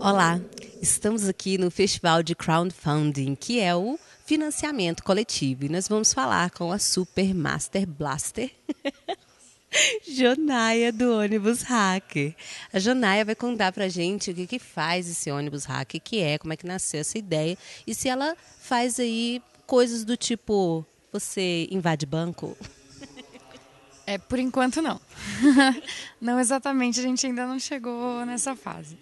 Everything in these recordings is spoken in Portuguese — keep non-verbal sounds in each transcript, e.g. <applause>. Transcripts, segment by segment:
Olá, estamos aqui no Festival de Crowdfunding, que é o financiamento coletivo, e nós vamos falar com a Super Master Blaster. <laughs> Jonaia do ônibus hacker. A Jonaia vai contar pra gente o que, que faz esse ônibus hacker, que é, como é que nasceu essa ideia e se ela faz aí coisas do tipo você invade banco. <laughs> É, por enquanto não. <laughs> não exatamente, a gente ainda não chegou nessa fase.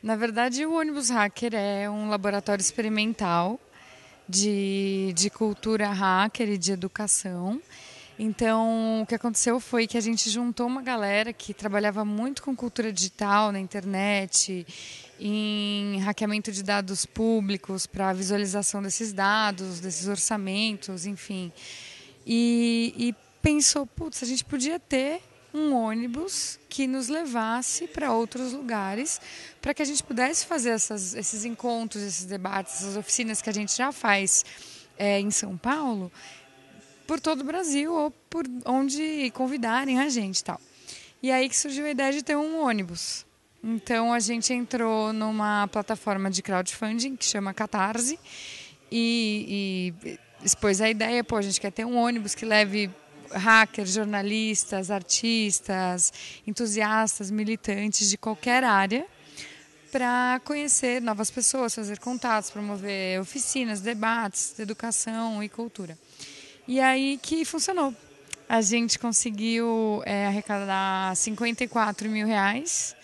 Na verdade, o ônibus hacker é um laboratório experimental de, de cultura hacker e de educação. Então, o que aconteceu foi que a gente juntou uma galera que trabalhava muito com cultura digital na internet, em hackeamento de dados públicos para visualização desses dados, desses orçamentos, enfim. E, e pensou, putz, a gente podia ter um ônibus que nos levasse para outros lugares, para que a gente pudesse fazer essas, esses encontros, esses debates, essas oficinas que a gente já faz é, em São Paulo, por todo o Brasil ou por onde convidarem a gente e tal. E aí que surgiu a ideia de ter um ônibus. Então a gente entrou numa plataforma de crowdfunding que chama Catarse e, e expôs a ideia, pô, a gente quer ter um ônibus que leve hackers, jornalistas, artistas, entusiastas, militantes de qualquer área para conhecer novas pessoas, fazer contatos, promover oficinas, debates, educação e cultura. E aí que funcionou. A gente conseguiu é, arrecadar 54 mil reais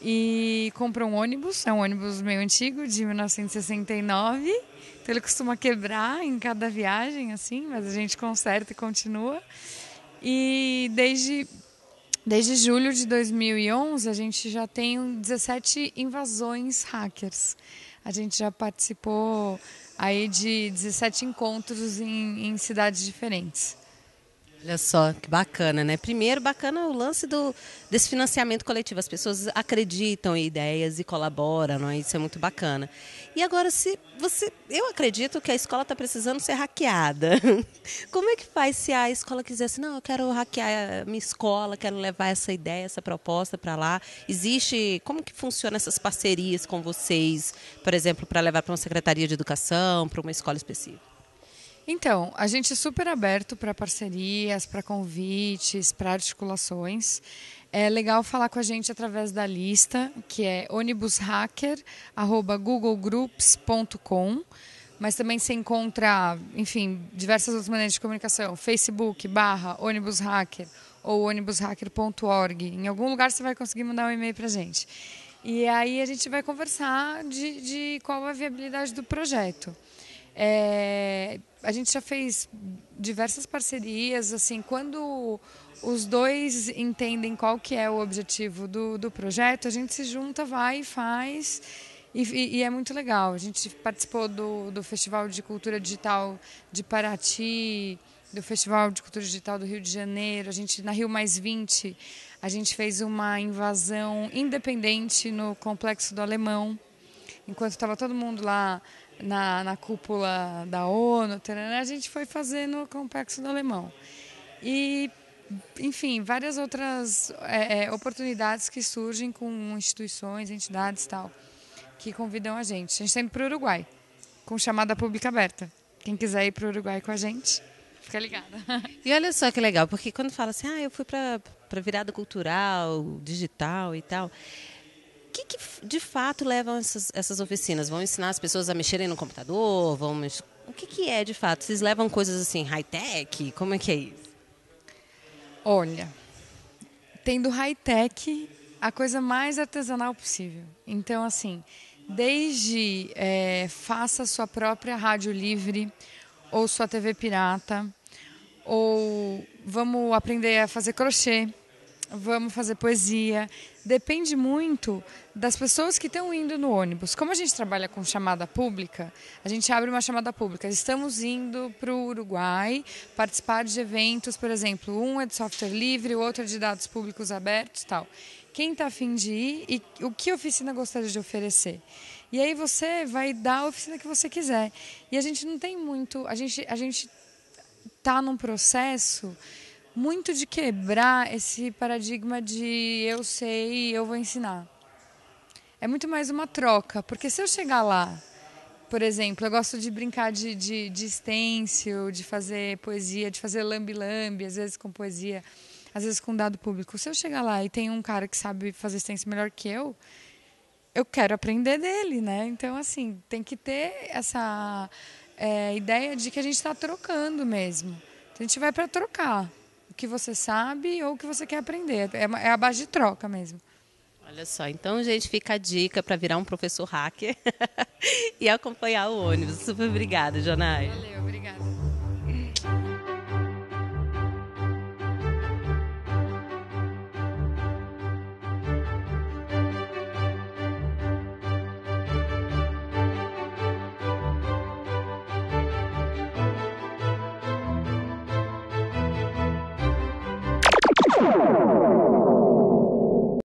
e comprou um ônibus, é um ônibus meio antigo, de 1969. Então ele costuma quebrar em cada viagem, assim, mas a gente conserta e continua. E desde, desde julho de 2011, a gente já tem 17 invasões hackers. A gente já participou aí de 17 encontros em, em cidades diferentes. Olha só, que bacana, né? Primeiro, bacana o lance do, desse financiamento coletivo. As pessoas acreditam em ideias e colaboram, não é? isso é muito bacana. E agora, se você. Eu acredito que a escola está precisando ser hackeada. <laughs> Como é que faz se a escola quiser assim, não, eu quero hackear a minha escola, quero levar essa ideia, essa proposta para lá? Existe. Como que funciona essas parcerias com vocês, por exemplo, para levar para uma secretaria de educação, para uma escola específica? Então, a gente é super aberto para parcerias, para convites, para articulações. É legal falar com a gente através da lista, que é onibushacker@googlegroups.com mas também se encontra, enfim, diversas outras maneiras de comunicação, Facebook, barra, ônibus ou ônibushacker.org. Em algum lugar você vai conseguir mandar um e-mail para a gente. E aí a gente vai conversar de, de qual a viabilidade do projeto. É, a gente já fez diversas parcerias, assim, quando os dois entendem qual que é o objetivo do, do projeto, a gente se junta, vai e faz, e, e, e é muito legal. A gente participou do, do Festival de Cultura Digital de Paraty, do Festival de Cultura Digital do Rio de Janeiro, a gente na Rio Mais 20, a gente fez uma invasão independente no Complexo do Alemão, enquanto estava todo mundo lá na, na cúpula da ONU, a gente foi fazer no Complexo do Alemão. E, enfim, várias outras é, é oportunidades que surgem com instituições, entidades tal, que convidam a gente. A gente está indo para o Uruguai, com chamada pública aberta. Quem quiser ir para o Uruguai com a gente, fica ligada. <laughs> E olha só que legal, porque quando fala assim, ah, eu fui para virada cultural, digital e tal que, que de fato levam essas, essas, oficinas? Vão ensinar as pessoas a mexerem no computador? Vamos? O que, que é de fato? Vocês levam coisas assim, high-tech? Como é que é isso? Olha, tendo high-tech a coisa mais artesanal possível. Então, assim, desde é, faça sua própria rádio livre ou sua TV pirata ou vamos aprender a fazer crochê vamos fazer poesia. Depende muito das pessoas que estão indo no ônibus. Como a gente trabalha com chamada pública, a gente abre uma chamada pública. Estamos indo para o Uruguai participar de eventos, por exemplo, um é de software livre, o outro é de dados públicos abertos tal. Quem está afim de ir e o que a oficina gostaria de oferecer? E aí você vai dar a oficina que você quiser. E a gente não tem muito, a gente a gente tá num processo muito de quebrar esse paradigma de eu sei, eu vou ensinar. É muito mais uma troca, porque se eu chegar lá, por exemplo, eu gosto de brincar de, de, de stencil, de fazer poesia, de fazer lambi-lambi, às vezes com poesia, às vezes com dado público. Se eu chegar lá e tem um cara que sabe fazer stencil melhor que eu, eu quero aprender dele, né? Então, assim, tem que ter essa é, ideia de que a gente está trocando mesmo. a gente vai para trocar que você sabe ou o que você quer aprender. É, é, a base de troca mesmo. Olha só, então, gente, fica a dica para virar um professor hacker <laughs> e acompanhar o ônibus. Super obrigada, Jonai. Valeu, obrigada.